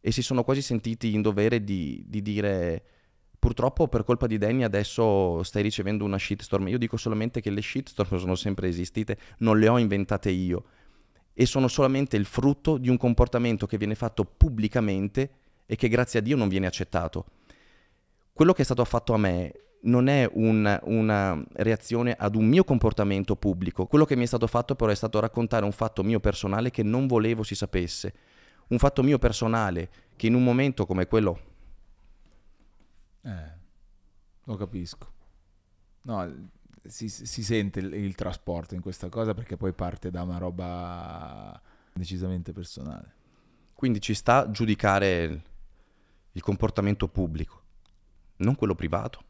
e si sono quasi sentiti in dovere di, di dire purtroppo per colpa di Danny adesso stai ricevendo una shitstorm. Io dico solamente che le shitstorm sono sempre esistite, non le ho inventate io e sono solamente il frutto di un comportamento che viene fatto pubblicamente e che grazie a Dio non viene accettato. Quello che è stato fatto a me non è un, una reazione ad un mio comportamento pubblico, quello che mi è stato fatto però è stato raccontare un fatto mio personale che non volevo si sapesse un fatto mio personale che in un momento come quello... Eh, lo capisco. No, si, si sente il, il, trasporto in questa cosa perché poi parte da una roba decisamente personale. Quindi ci sta giudicare il, il comportamento pubblico, non quello privato.